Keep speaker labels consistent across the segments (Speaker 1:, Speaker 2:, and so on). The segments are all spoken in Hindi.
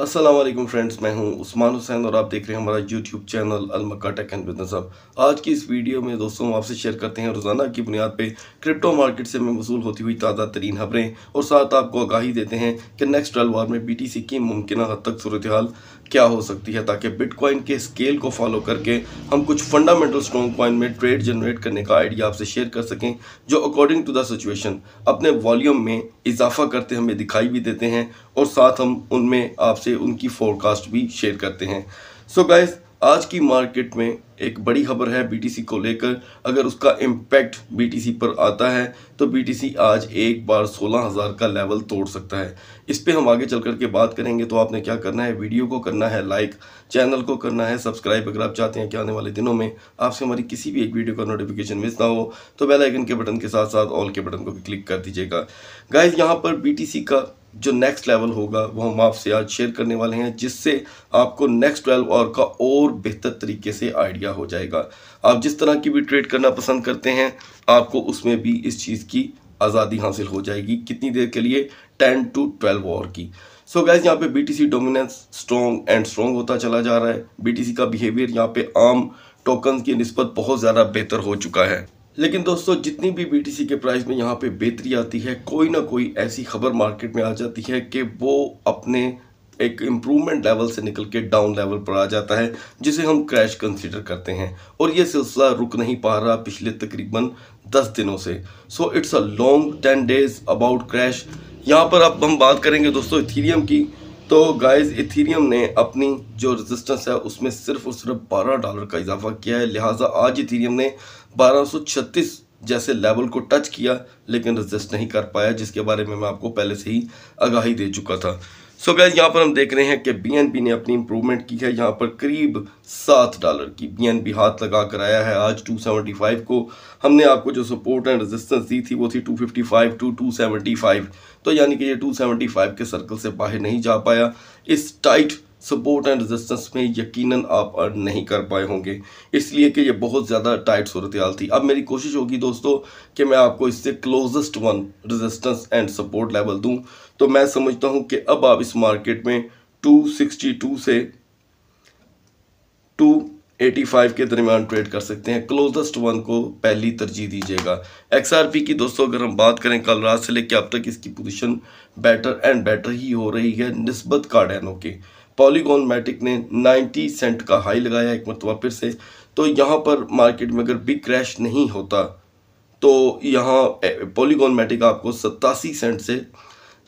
Speaker 1: असलम फ्रेंड्स मैं हूं उस्मान हुसैन और आप देख रहे हैं हमारा यूट्यूब चैनल अलमका टेक एंड बिजनेस अब आज की इस वीडियो में दोस्तों आपसे शेयर करते हैं रोज़ाना की बुनियाद पे क्रिप्टो मार्केट से में वसूल होती हुई ताज़ा तरीन खबरें और साथ आपको आगाही देते हैं कि नेक्स्ट ट्वेल्व आवर में बी टी सी की मुमकिन हद तक सूरत हाल क्या हो सकती है ताकि बिटकॉइन के स्केल को फॉलो करके हम कुछ फंडामेंटल स्ट्रॉन्ग कॉइन में ट्रेड जनरेट करने का आइडिया आपसे शेयर कर सकें जो अकॉर्डिंग टू द सिचुएशन अपने वॉल्यूम में इजाफा करते हमें दिखाई भी देते हैं और साथ हम उनमें आपसे उनकी फोरकास्ट भी शेयर करते हैं सो so गाइज़ आज की मार्केट में एक बड़ी खबर है बीटीसी को लेकर अगर उसका इम्पैक्ट बीटीसी पर आता है तो बीटीसी आज एक बार सोलह हज़ार का लेवल तोड़ सकता है इस पर हम आगे चल कर के बात करेंगे तो आपने क्या करना है वीडियो को करना है लाइक चैनल को करना है सब्सक्राइब अगर आप चाहते हैं कि आने वाले दिनों में आपसे हमारी किसी भी एक वीडियो का नोटिफिकेशन मिस ना हो तो बेलाइकन के बटन के साथ साथ ऑल के बटन को भी क्लिक कर दीजिएगा गाइज यहाँ पर बी का जो नेक्स्ट लेवल होगा वो हम आपसे आज शेयर करने वाले हैं जिससे आपको नेक्स्ट ट्वेल्व और का और बेहतर तरीके से आइडिया हो जाएगा आप जिस तरह की भी ट्रेड करना पसंद करते हैं आपको उसमें भी इस चीज़ की आज़ादी हासिल हो जाएगी कितनी देर के लिए टेन टू ट्वेल्व और की सो so गैस यहाँ पे BTC dominance strong and strong होता चला जा रहा है बीटीसी का बिहेवियर यहाँ पे आम टोकन की नस्बत बहुत ज़्यादा बेहतर हो चुका है लेकिन दोस्तों जितनी भी बीटीसी के प्राइस में यहाँ पे बेहतरी आती है कोई ना कोई ऐसी खबर मार्केट में आ जाती है कि वो अपने एक इम्प्रूवमेंट लेवल से निकल के डाउन लेवल पर आ जाता है जिसे हम क्रैश कंसिडर करते हैं और ये सिलसिला रुक नहीं पा रहा पिछले तकरीबन दस दिनों से so it's a long ten days about crash यहाँ पर अब हम बात करेंगे दोस्तों इथीरियम की तो गाइस इथीरियम ने अपनी जो रेजिस्टेंस है उसमें सिर्फ और सिर्फ बारह डॉलर का इजाफा किया है लिहाजा आज इथीरियम ने 1236 जैसे लेवल को टच किया लेकिन रजिस्ट नहीं कर पाया जिसके बारे में मैं आपको पहले से ही आगाही दे चुका था सो so गैस यहाँ पर हम देख रहे हैं कि बीएनपी ने अपनी इम्प्रूवमेंट की है यहाँ पर करीब सात डॉलर की बीएनपी हाथ लगा कर आया है आज 275 को हमने आपको जो सपोर्ट एंड रेजिस्टेंस दी थी वो थी 255 टू 275 तो यानी कि ये 275 के सर्कल से बाहर नहीं जा पाया इस टाइट सपोर्ट एंड रेजिस्टेंस में यकीनन आप अर्न नहीं कर पाए होंगे इसलिए कि ये बहुत ज़्यादा टाइट सूरत हाल थी अब मेरी कोशिश होगी दोस्तों कि मैं आपको इससे closest one resistance and support level दूँ तो मैं समझता हूँ कि अब आप इस मार्केट में टू से टू फाइव के दरमियान ट्रेड कर सकते हैं क्लोजेस्ट वन को पहली तरजीह दीजिएगा पी की दोस्तों अगर हम बात करें कल रात से लेकर अब तक इसकी पोजीशन बेटर एंड बेटर ही हो रही है नस्बत कार्डेनो के पॉलीगोन मैटिक ने 90 सेंट का हाई लगाया एक मरतबा फिर से तो यहाँ पर मार्केट में अगर बिग क्रैश नहीं होता तो यहाँ पॉलीगोन मैटिक आपको सत्तासी सेंट से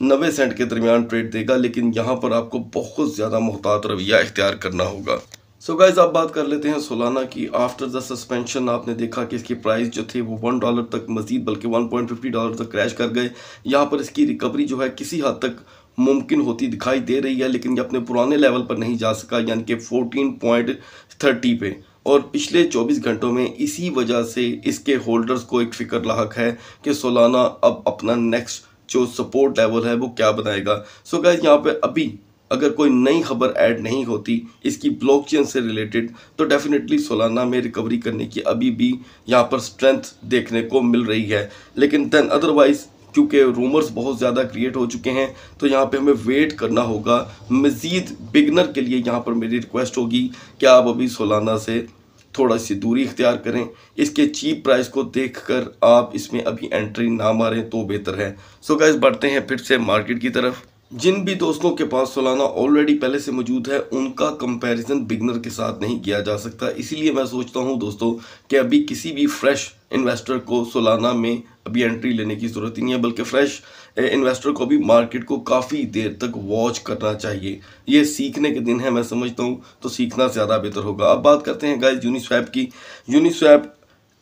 Speaker 1: नबे सेंट के दरमियान ट्रेड देगा लेकिन यहाँ पर आपको बहुत ज़्यादा मोहतात रवैया इख्तियार करना होगा सो so गाइज आप बात कर लेते हैं सोलाना की आफ्टर द सस्पेंशन आपने देखा कि इसकी प्राइस जो थी वो वन डॉलर तक मजीद बल्कि वन पॉइंट फिफ्टी डॉलर तक क्रैश कर गए यहाँ पर इसकी रिकवरी जो है किसी हद तक मुमकिन होती दिखाई दे रही है लेकिन ये अपने पुराने लेवल पर नहीं जा सका यानी कि फोर्टीन पॉइंट थर्टी पे और पिछले 24 घंटों में इसी वजह से इसके होल्डर्स को एक फिक्र लाक है कि सोलाना अब अपना नेक्स्ट जो सपोर्ट लेवल है वो क्या बनाएगा सो गैस यहाँ पे अभी अगर कोई नई खबर ऐड नहीं होती इसकी ब्लॉकचेन से रिलेटेड तो डेफिनेटली सोलाना में रिकवरी करने की अभी भी यहाँ पर स्ट्रेंथ देखने को मिल रही है लेकिन देन अदरवाइज क्योंकि रूमर्स बहुत ज़्यादा क्रिएट हो चुके हैं तो यहाँ पे हमें वेट करना होगा मज़ीद बिगनर के लिए यहाँ पर मेरी रिक्वेस्ट होगी कि आप अभी सोलाना से थोड़ा सी दूरी इख्तियार करें इसके चीप प्राइस को देखकर आप इसमें अभी एंट्री ना मारें तो बेहतर है सो गैस बढ़ते हैं फिर से मार्केट की तरफ जिन भी दोस्तों के पास सोलाना ऑलरेडी पहले से मौजूद है उनका कंपैरिजन बिगनर के साथ नहीं किया जा सकता इसीलिए मैं सोचता हूं दोस्तों कि अभी किसी भी फ्रेश इन्वेस्टर को सोलाना में अभी एंट्री लेने की ज़रूरत ही नहीं है बल्कि फ्रेश इन्वेस्टर को भी मार्केट को काफ़ी देर तक वॉच करना चाहिए ये सीखने के दिन है मैं समझता हूँ तो सीखना ज़्यादा बेहतर होगा अब बात करते हैं गाइस यूनिस्वैप की यूनिस्वैप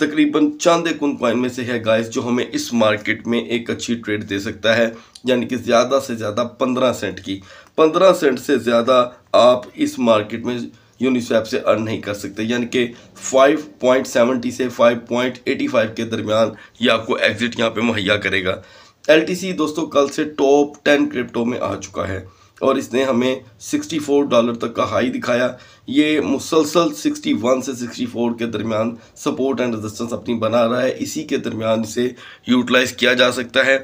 Speaker 1: तकरीबन चांदे कुन कॉइन में से है गाइस जो हमें इस मार्केट में एक अच्छी ट्रेड दे सकता है यानी कि ज़्यादा से ज़्यादा पंद्रह सेंट की पंद्रह सेंट से ज़्यादा आप इस मार्केट में यूनिस्वैप से अर्न नहीं कर सकते यानी कि 5.70 से 5.85 के दरमियान ये आपको एग्जिट यहाँ पे मुहैया करेगा एल दोस्तों कल से टॉप टेन क्रिप्टो में आ चुका है और इसने हमें 64 डॉलर तक का हाई दिखाया ये मुसलसल 61 से 64 के दरमियान सपोर्ट एंड रजिस्टेंस अपनी बना रहा है इसी के दरमियान इसे यूटिलाइज किया जा सकता है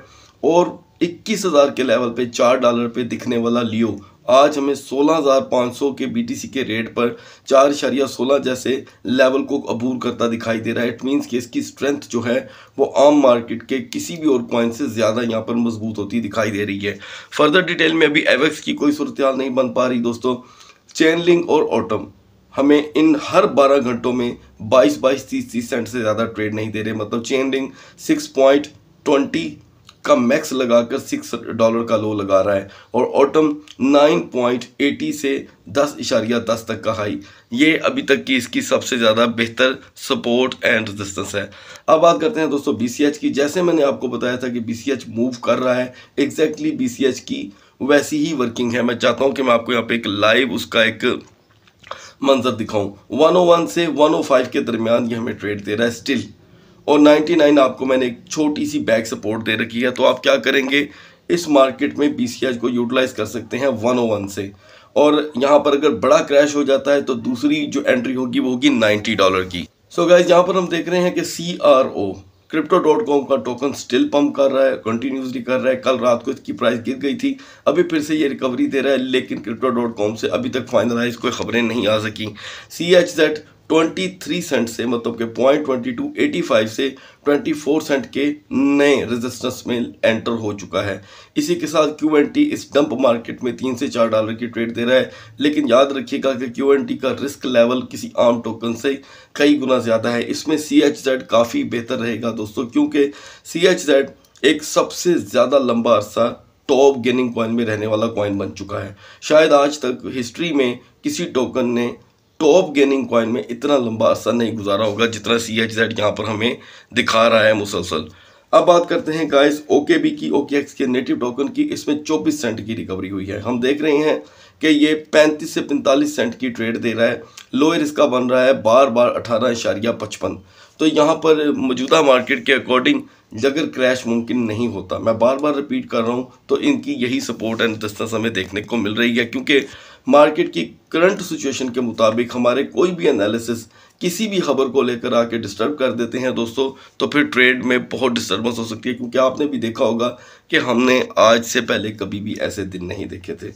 Speaker 1: और इक्कीस हज़ार के लेवल पे चार डॉलर पे दिखने वाला लियो आज हमें 16,500 के बीटीसी के रेट पर चार शरिया सोलह जैसे लेवल को अबूर करता दिखाई दे रहा है इट मीन्स कि इसकी स्ट्रेंथ जो है वो आम मार्केट के किसी भी और पॉइंट से ज़्यादा यहाँ पर मजबूत होती दिखाई दे रही है फर्दर डिटेल में अभी एवेक्स की कोई सूरत नहीं बन पा रही दोस्तों लिंग और ऑटम हमें इन हर 12 घंटों में 22 22 30 30 सेंट से ज़्यादा ट्रेड नहीं दे रहे मतलब चेन रिंग सिक्स पॉइंट ट्वेंटी का मैक्स लगाकर सिक्स डॉलर का लो लगा रहा है और ऑटम नाइन पॉइंट एटी से दस इशारिया दस तक का हाई ये अभी तक की इसकी सबसे ज़्यादा बेहतर सपोर्ट एंड रजिस्टेंस है अब बात करते हैं दोस्तों बी की जैसे मैंने आपको बताया था कि बी मूव कर रहा है एग्जैक्टली exactly बी की वैसी ही वर्किंग है मैं चाहता हूँ कि मैं आपको यहाँ पर एक लाइव उसका एक मंजर दिखाऊं 101 से 105 के दरमियान ये हमें ट्रेड दे रहा है स्टिल और 99 आपको मैंने एक छोटी सी बैक सपोर्ट दे रखी है तो आप क्या करेंगे इस मार्केट में बी को यूटिलाइज कर सकते हैं 101 से और यहाँ पर अगर बड़ा क्रैश हो जाता है तो दूसरी जो एंट्री होगी वो होगी 90 डॉलर की सो गाइज यहाँ पर हम देख रहे हैं कि C R O crypto dot com का टोकन स्टिल पम्प कर रहा है कंटिन्यूसली कर रहा है कल रात को इसकी प्राइस गिर गई थी अभी फिर से ये रिकवरी दे रहा है लेकिन क्रिप्टो डॉट कॉम से अभी तक फाइनलाइज कोई खबरें नहीं आ सकी सी एच जेड 23 सेंट से मतलब के point twenty two eighty five से 24 सेंट के नए रेजिस्टेंस में एंटर हो चुका है इसी के साथ क्यू एन टी इस डंप मार्केट में तीन से चार डॉलर की ट्रेड दे रहा है लेकिन याद रखिएगा कि क्यू एन टी का रिस्क लेवल किसी आम टोकन से कई गुना ज़्यादा है इसमें सी एच जेड काफ़ी बेहतर रहेगा दोस्तों क्योंकि सी एच जेड एक सबसे ज़्यादा लंबा अरसा टॉप गेनिंग कॉइन में रहने वाला कॉइन बन चुका है शायद आज तक हिस्ट्री में किसी टोकन ने टॉप गेनिंग कॉइन में इतना लंबा असर नहीं गुजारा होगा जितना सी एच जेड यहाँ पर हमें दिखा रहा है मुसलसल अब बात करते हैं गाइस ओके बी की ओके एक्स के नेटिव टोकन की इसमें 24 सेंट की रिकवरी हुई है हम देख रहे हैं कि ये 35 से 45 सेंट की ट्रेड दे रहा है लोअर इसका बन रहा है बार बार अठारह इशारिया पचपन तो यहाँ पर मौजूदा मार्केट के अकॉर्डिंग जगह क्रैश मुमकिन नहीं होता मैं बार बार रिपीट कर रहा हूँ तो इनकी यही सपोर्ट एंड दस्ता हमें देखने को मिल रही है क्योंकि मार्केट की करंट सिचुएशन के मुताबिक हमारे कोई भी एनालिसिस किसी भी खबर को लेकर आके डिस्टर्ब कर देते हैं दोस्तों तो फिर ट्रेड में बहुत डिस्टर्बेंस हो सकती है क्योंकि आपने भी देखा होगा कि हमने आज से पहले कभी भी ऐसे दिन नहीं देखे थे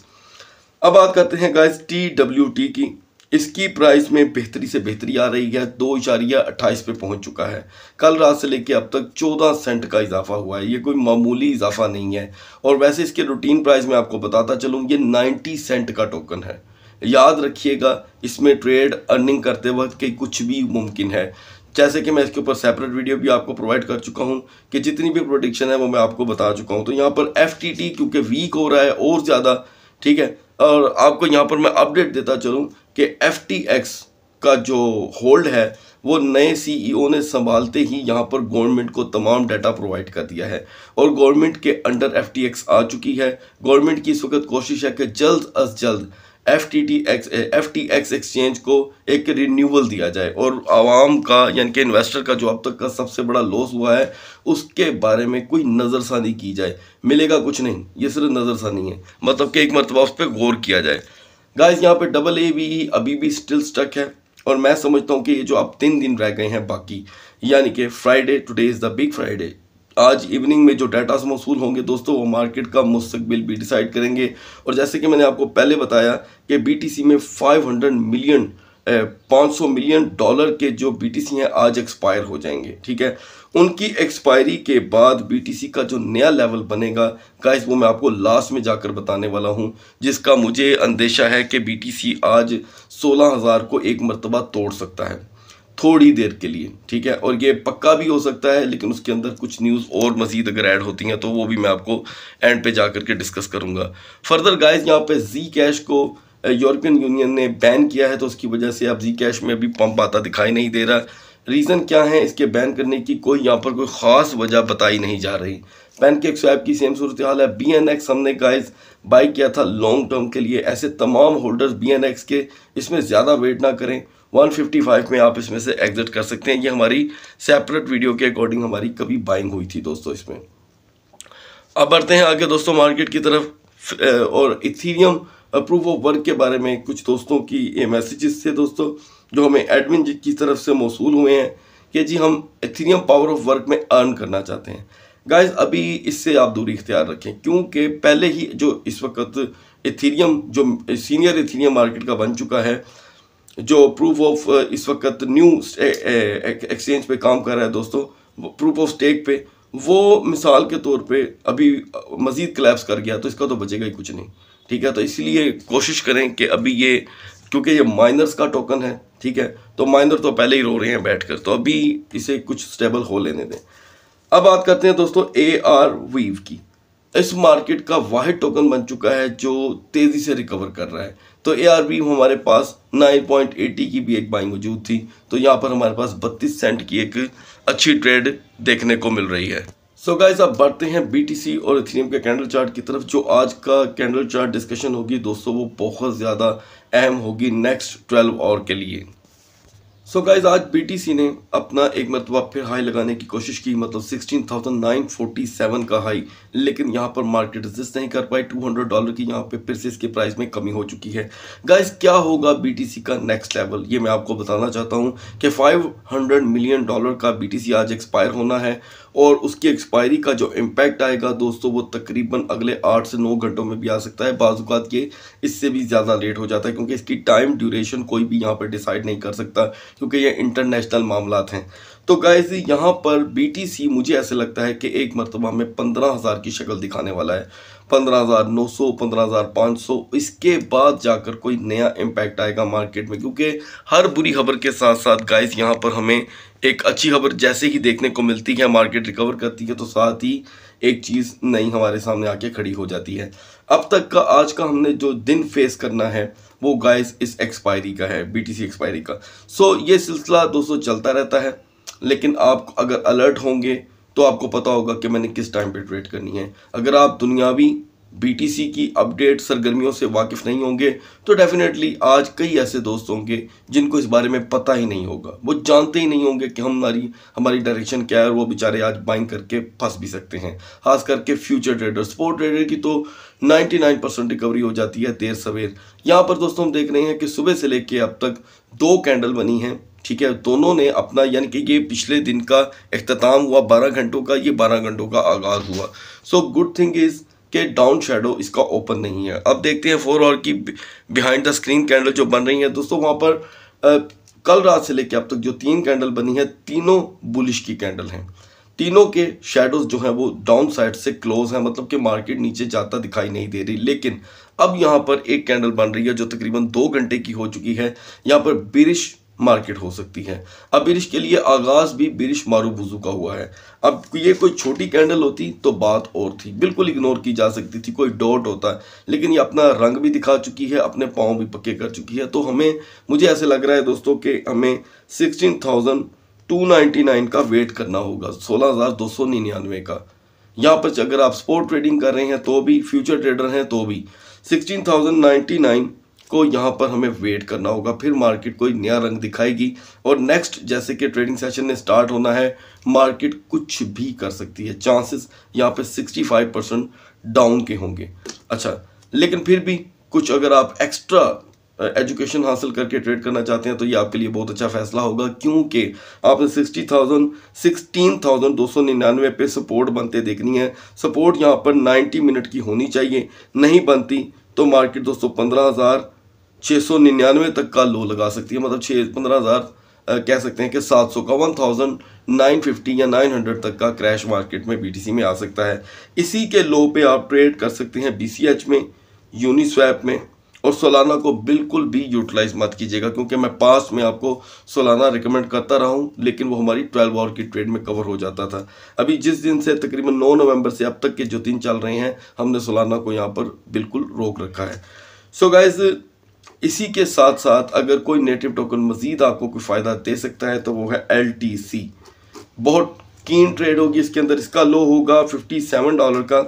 Speaker 1: अब बात करते हैं गाइस टी डब्ल्यू टी की इसकी प्राइस में बेहतरी से बेहतरी आ रही है दो इशारिया अट्ठाईस पे पहुंच चुका है कल रात से लेकर अब तक चौदह सेंट का इजाफा हुआ है ये कोई मामूली इजाफा नहीं है और वैसे इसके रूटीन प्राइस में आपको बताता चलूँ ये नाइन्टी सेंट का टोकन है याद रखिएगा इसमें ट्रेड अर्निंग करते वक्त कई कुछ भी मुमकिन है जैसे कि मैं इसके ऊपर सेपरेट वीडियो भी आपको प्रोवाइड कर चुका हूँ कि जितनी भी प्रोडिक्शन है वो मैं आपको बता चुका हूँ तो यहाँ पर एफ क्योंकि वीक हो रहा है और ज़्यादा ठीक है और आपको यहाँ पर मैं अपडेट देता चलूँ कि एफ का जो होल्ड है वो नए सीईओ e ने संभालते ही यहाँ पर गवर्नमेंट को तमाम डाटा प्रोवाइड कर दिया है और गवर्नमेंट के अंडर एफ आ चुकी है गवर्नमेंट की इस वक्त कोशिश है कि जल्द अज जल्द F T T X F T X exchange को एक रिन्यूअल दिया जाए और आवाम का यानी कि इन्वेस्टर का जो अब तक का सबसे बड़ा लॉस हुआ है उसके बारे में कोई नज़रसानी की जाए मिलेगा कुछ नहीं ये सिर्फ नज़रसानी है मतलब कि एक मरतबा उस पर गौर किया जाए गाइस यहाँ पे डबल ए भी अभी भी स्टिल स्टक है और मैं समझता हूँ कि ये जो अब तीन दिन रह गए हैं बाकी यानी कि Friday today is the big Friday आज इवनिंग में जो डाटास मौसू होंगे दोस्तों वो मार्केट का मुस्तबिल भी डिसाइड करेंगे और जैसे कि मैंने आपको पहले बताया कि बी में फाइव मिलियन 500 मिलियन डॉलर के जो बीटीसी हैं आज एक्सपायर हो जाएंगे ठीक है उनकी एक्सपायरी के बाद बीटीसी का जो नया लेवल बनेगा गाइस वो मैं आपको लास्ट में जाकर बताने वाला हूँ जिसका मुझे अंदेशा है कि बीटीसी आज 16000 को एक मरतबा तोड़ सकता है थोड़ी देर के लिए ठीक है और ये पक्का भी हो सकता है लेकिन उसके अंदर कुछ न्यूज़ और मज़ीद अगर ऐड होती हैं तो वो भी मैं आपको एंड पे जा कर के डिस्कस करूँगा फर्दर गाइज यहाँ पे जी कैश को यूरोपियन यूनियन ने बैन किया है तो उसकी वजह से अब जी कैश में भी पंप आता दिखाई नहीं दे रहा रीज़न क्या है इसके बैन करने की कोई यहाँ पर कोई ख़ास वजह बताई नहीं जा रही पैन केक स्वैप की सेम सूरत हाल है बी एन एक्स हमने गाइज बाई किया था लॉन्ग टर्म के लिए ऐसे तमाम होल्डर्स बी एन एक्स के इसमें ज़्यादा वेट ना करें 155 में आप इसमें से एग्ज़िट कर सकते हैं ये हमारी सेपरेट वीडियो के अकॉर्डिंग हमारी कभी बाइंग हुई थी दोस्तों इसमें अब बढ़ते हैं आगे दोस्तों मार्केट की तरफ और इथीरियम अप्रूव ऑफ वर्क के बारे में कुछ दोस्तों की ये मैसेजेस थे दोस्तों जो हमें एडमिन जी की तरफ से मौसू हुए हैं कि जी हम एथीरियम पावर ऑफ वर्क में अर्न करना चाहते हैं गाइज अभी इससे आप दूरी इख्तियार रखें क्योंकि पहले ही जो इस वक्त एथीरियम जो सीनियर एथीरियम मार्केट का बन चुका है जो प्रूफ ऑफ uh, इस वक्त न्यू एक्सचेंज uh, uh, पे काम कर रहा है दोस्तों प्रूफ ऑफ स्टेक पे वो मिसाल के तौर पे अभी मज़ीद क्लैप्स कर गया तो इसका तो बचेगा ही कुछ नहीं ठीक है तो इसलिए कोशिश करें कि अभी ये क्योंकि ये माइनर्स का टोकन है ठीक है तो माइनर तो पहले ही रो रहे हैं बैठ कर तो अभी इसे कुछ स्टेबल हो लेने दें अब बात करते हैं दोस्तों ए आर वीव की इस मार्केट का वाहिद टोकन बन चुका है जो तेज़ी से रिकवर कर रहा है तो ए आर वीव हमारे पास 9.80 की भी एक बाइंग मौजूद थी तो यहाँ पर हमारे पास 32 सेंट की एक अच्छी ट्रेड देखने को मिल रही है सो so गाइज अब बढ़ते हैं सी और इथेरियम के कैंडल चार्ट की तरफ जो आज का कैंडल चार्ट डिस्कशन होगी दोस्तों वो बहुत ज़्यादा अहम होगी नेक्स्ट ट्वेल्व आवर के लिए सो so गाइज आज पी ने अपना एक मरतबा फिर हाई लगाने की कोशिश की मतलब 16,947 का हाई लेकिन यहाँ पर मार्केट रजिस्ट नहीं कर पाई 200 डॉलर की यहाँ पे फिर से इसके प्राइस में कमी हो चुकी है गाइज क्या होगा बी का नेक्स्ट लेवल ये मैं आपको बताना चाहता हूँ कि 500 मिलियन डॉलर का बी आज एक्सपायर होना है और उसकी एक्सपायरी का जो इम्पैक्ट आएगा दोस्तों वो तकरीबन अगले आठ से नौ घंटों में भी आ सकता है बाजूकात के इससे भी ज़्यादा लेट हो जाता है क्योंकि इसकी टाइम ड्यूरेशन कोई भी यहाँ पर डिसाइड नहीं कर सकता क्योंकि ये इंटरनेशनल मामला हैं तो गाइज यहाँ पर बीटीसी मुझे ऐसे लगता है कि एक मरतबा में पंद्रह हज़ार की शक्ल दिखाने वाला है पंद्रह हज़ार नौ सौ पंद्रह हज़ार पाँच सौ इसके बाद जाकर कोई नया इम्पैक्ट आएगा मार्केट में क्योंकि हर बुरी खबर के साथ साथ गाइज यहाँ पर हमें एक अच्छी खबर जैसे ही देखने को मिलती है मार्केट रिकवर करती है तो साथ ही एक चीज़ नई हमारे सामने आके खड़ी हो जाती है अब तक का आज का हमने जो दिन फेस करना है वो गाइस इस एक्सपायरी का है बीटीसी एक्सपायरी का सो so, ये सिलसिला दोस्तों चलता रहता है लेकिन आप अगर अलर्ट होंगे तो आपको पता होगा कि मैंने किस टाइम पे ट्रेड करनी है अगर आप दुनियावी बीटीसी की अपडेट सरगर्मियों से वाकिफ़ नहीं होंगे तो डेफ़िनेटली आज कई ऐसे दोस्त होंगे जिनको इस बारे में पता ही नहीं होगा वो जानते ही नहीं होंगे कि हमारी हमारी डायरेक्शन क्या है और वो बेचारे आज बाइंग करके फंस भी सकते हैं खास करके फ्यूचर ट्रेडर स्पोर्ट ट्रेडर की तो 99 परसेंट रिकवरी हो जाती है देर सवेर यहाँ पर दोस्तों हम देख रहे हैं कि सुबह से लेके अब तक दो कैंडल बनी हैं ठीक है दोनों ने अपना यानी कि ये पिछले दिन का अख्ताम हुआ बारह घंटों का ये बारह घंटों का आगाज़ हुआ सो गुड थिंग इज़ कि डाउन शेडो इसका ओपन नहीं है अब देखते हैं फोर आवर की बिहाइंड द स्क्रीन कैंडल जो बन रही है दोस्तों वहाँ पर आ, कल रात से लेकर अब तक जो तीन कैंडल बनी है तीनों बुलिश की कैंडल हैं तीनों के शेडोज जो हैं वो डाउन साइड से क्लोज हैं मतलब कि मार्केट नीचे जाता दिखाई नहीं दे रही लेकिन अब यहाँ पर एक कैंडल बन रही है जो तकरीबन दो घंटे की हो चुकी है यहाँ पर बिरिश मार्केट हो सकती है अब बिरिश के लिए आगाज़ भी बिरिश मारू बुजू का हुआ है अब ये कोई छोटी कैंडल होती तो बात और थी बिल्कुल इग्नोर की जा सकती थी कोई डॉट होता लेकिन ये अपना रंग भी दिखा चुकी है अपने पाँव भी पक्के कर चुकी है तो हमें मुझे ऐसे लग रहा है दोस्तों कि हमें sixteen thousand two ninety nine का वेट करना होगा सोलह हज़ार दो सौ निन्यानवे का यहाँ पर अगर आप स्पोर्ट ट्रेडिंग कर रहे हैं तो भी फ्यूचर ट्रेडर हैं तो भी सिक्सटीन थाउजेंड नाइन्टी नाइन को यहाँ पर हमें वेट करना होगा फिर मार्केट कोई नया रंग दिखाएगी और नेक्स्ट जैसे कि ट्रेडिंग सेशन ने स्टार्ट होना है मार्केट कुछ भी कर सकती है चांसेस यहाँ पे 65 परसेंट डाउन के होंगे अच्छा लेकिन फिर भी कुछ अगर आप एक्स्ट्रा एजुकेशन हासिल करके ट्रेड करना चाहते हैं तो ये आपके लिए बहुत अच्छा फैसला होगा क्योंकि आपने सिक्सटी थाउजेंड सिक्सटीन थाउजेंड दो सौ निन्यानवे पे सपोर्ट बनते देखनी है सपोर्ट यहाँ पर नाइन्टी मिनट की होनी चाहिए नहीं बनती तो मार्केट दोस्तों पंद्रह हज़ार छः सौ निन्यानवे तक का लो लगा सकती है मतलब छः पंद्रह हज़ार कह सकते हैं कि सात सौ का वन थाउजेंड नाइन फिफ्टी या नाइन हंड्रेड तक का क्रैश मार्केट में बी में आ सकता है इसी के लो पे आप ट्रेड कर सकते हैं बी में यूनिस्वैप में और सोलाना को बिल्कुल भी यूटिलाइज मत कीजिएगा क्योंकि मैं पास में आपको सोलाना रिकमेंड करता रहा हूँ लेकिन वो हमारी ट्वेल्व आवर की ट्रेड में कवर हो जाता था अभी जिस दिन से तकरीबन नौ नवंबर से अब तक के जो दिन चल रहे हैं हमने सोलाना को यहाँ पर बिल्कुल रोक रखा है सो so गाइज़ इसी के साथ साथ अगर कोई नेटिव टोकन मज़ीद आपको कोई फ़ायदा दे सकता है तो वो है एल बहुत कीन ट्रेड होगी इसके अंदर इसका लो होगा फिफ्टी सेवन डॉलर का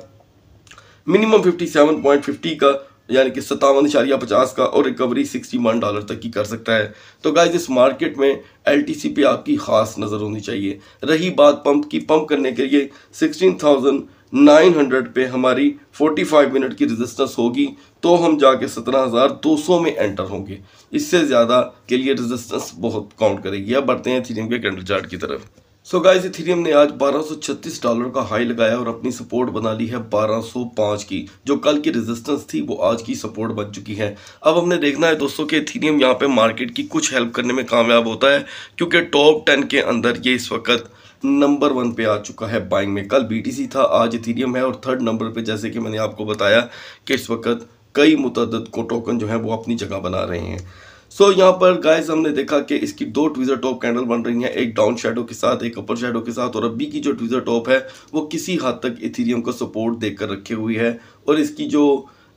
Speaker 1: minimum fifty seven point fifty का यानी कि सतावन इशारिया पचास का और रिकवरी सिक्सटी वन डॉलर तक की कर सकता है तो गाइज इस मार्केट में एल टी सी पे आपकी खास नज़र होनी चाहिए रही बात पंप की पंप करने के लिए सिक्सटीन थाउजेंड 900 पे हमारी 45 मिनट की रेजिस्टेंस होगी तो हम जाके 17,200 में एंटर होंगे इससे ज़्यादा के लिए रेजिस्टेंस बहुत काउंट करेगी अब बढ़ते हैं थीरियम के कैंडल चार्ट की तरफ सो so गाइस इथेरियम ने आज 1236 डॉलर का हाई लगाया और अपनी सपोर्ट बना ली है 1205 की जो कल की रेजिस्टेंस थी वो आज की सपोर्ट बन चुकी है अब हमने देखना है दोस्तों कि इथेरियम यहाँ पे मार्केट की कुछ हेल्प करने में कामयाब होता है क्योंकि टॉप 10 के अंदर ये इस वक्त नंबर वन पे आ चुका है बाइंग में कल बीटीसी था आज इथीरियम है और थर्ड नंबर पे जैसे कि मैंने आपको बताया कि इस वक्त कई मुतद को टोकन जो है वो अपनी जगह बना रहे हैं सो so, यहाँ पर गाइस हमने देखा कि इसकी दो ट्विज़र टॉप कैंडल बन रही हैं एक डाउन शेडो के साथ एक अपर शेडो के साथ और अभी की जो ट्विज़र टॉप है वो किसी हद तक इथीरियम को सपोर्ट देकर रखी हुई है और इसकी जो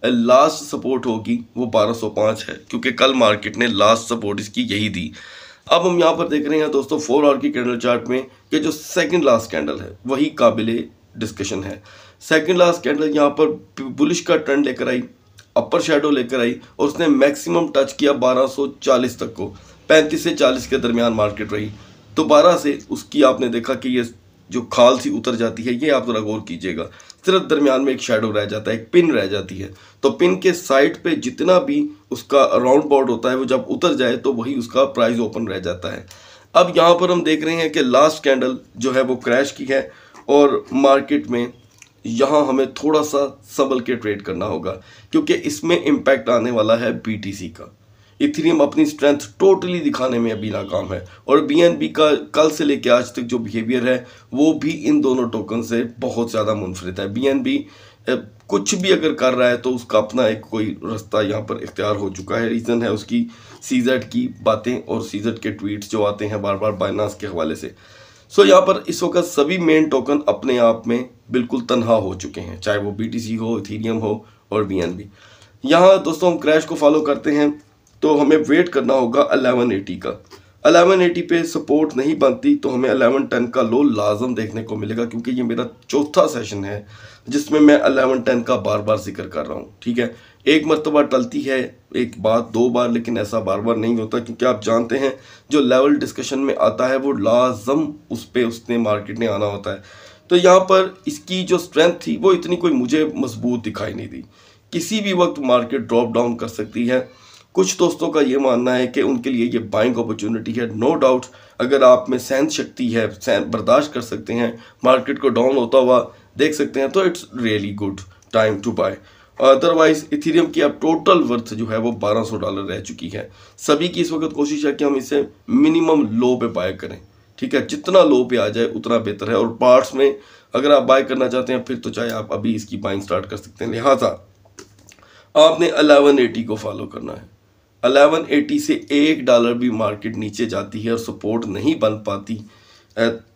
Speaker 1: लास्ट सपोर्ट होगी वो 1205 है क्योंकि कल मार्केट ने लास्ट सपोर्ट इसकी यही दी अब हम यहाँ पर देख रहे हैं दोस्तों फोर आवर की कैंडल चार्ट में कि जो सेकंड लास्ट कैंडल है वही काबिल डिस्कशन है सेकंड लास्ट कैंडल यहाँ पर बुलिश का ट्रेंड लेकर आई अपर शेडो लेकर आई और उसने मैक्सिमम टच किया 1240 तक को 35 से 40 के दरमियान मार्केट रही दोबारा से उसकी आपने देखा कि ये जो खाल सी उतर जाती है ये आप ज़रा गौर कीजिएगा सिर्फ दरमियान में एक शेडो रह जाता है एक पिन रह जाती है तो पिन के साइड पे जितना भी उसका राउंड बॉर्ड होता है वो जब उतर जाए तो वही उसका प्राइस ओपन रह जाता है अब यहाँ पर हम देख रहे हैं कि लास्ट कैंडल जो है वो क्रैश की है और मार्केट में यहाँ हमें थोड़ा सा संभल के ट्रेड करना होगा क्योंकि इसमें इम्पैक्ट आने वाला है बी का इथेरियम अपनी स्ट्रेंथ टोटली दिखाने में अभी नाकाम है और बी का कल से लेकर आज तक जो बिहेवियर है वो भी इन दोनों टोकन से बहुत ज़्यादा मुनफरद है बी कुछ भी अगर कर रहा है तो उसका अपना एक कोई रास्ता यहाँ पर इख्तियार हो चुका है रीज़न है उसकी सीजट की बातें और सीजट के ट्वीट्स जो आते हैं बार बार बाइनास के हवाले से सो यहाँ पर इस वक्त सभी मेन टोकन अपने आप में बिल्कुल तनहा हो चुके हैं चाहे वो बी हो इथीरियम हो और बी यहाँ दोस्तों हम क्रैश को फॉलो करते हैं तो हमें वेट करना होगा अलेवन एटी का अलेवन एटी पे सपोर्ट नहीं बनती तो हमें अलेवन टेन का लो लाजम देखने को मिलेगा क्योंकि ये मेरा चौथा सेशन है जिसमें मैं अलेवन टेन का बार बार जिक्र कर रहा हूँ ठीक है एक मरतबा टलती है एक बात दो बार लेकिन ऐसा बार बार नहीं होता क्योंकि आप जानते हैं जो लेवल डिस्कशन में आता है वो लाजम उस पर उसने मार्केट ने आना होता है तो यहाँ पर इसकी जो स्ट्रेंथ थी वो इतनी कोई मुझे मजबूत दिखाई नहीं दी किसी भी वक्त मार्केट ड्रॉप डाउन कर सकती है कुछ दोस्तों का ये मानना है कि उनके लिए ये बाइंग अपॉर्चुनिटी है नो डाउट अगर आप में सहन शक्ति है सहन बर्दाश्त कर सकते हैं मार्केट को डाउन होता हुआ देख सकते हैं तो it's really good time to buy otherwise Ethereum की अब टोटल वर्थ जो है वो 1200 डॉलर रह चुकी है सभी की इस वक्त कोशिश है कि हम इसे मिनिमम लो पे बाय करें ठीक है जितना लो पे आ जाए उतना बेहतर है और पार्ट्स में अगर आप बाय करना चाहते हैं फिर तो चाहे आप अभी इसकी बाइंग स्टार्ट कर सकते हैं लिहाजा आपने अलेवन एटी को फॉलो करना है 1180 से एक डॉलर भी मार्केट नीचे जाती है और सपोर्ट नहीं बन पाती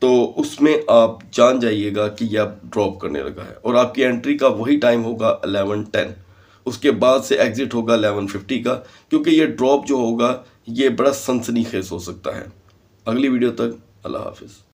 Speaker 1: तो उसमें आप जान जाइएगा कि यह ड्रॉप करने लगा है और आपकी एंट्री का वही टाइम होगा 1110 उसके बाद से एग्ज़िट होगा 1150 का क्योंकि यह ड्रॉप जो होगा ये बड़ा सनसनीखेज हो सकता है अगली वीडियो तक अल्लाह हाफिज़